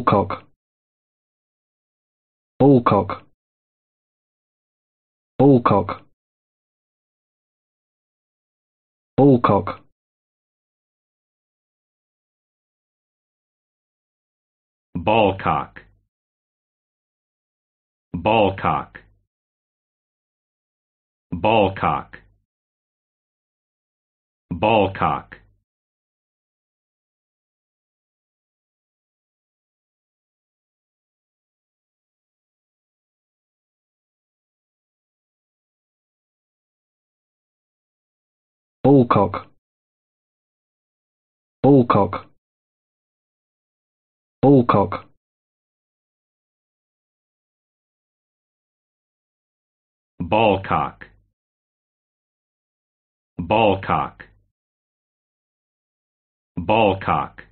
Alcock Alcock Alcock Alcock Ballcock Ballcock Ballcock Ballcock Bullcock Bullcock Bullcock Ballcock Ballcock Ballcock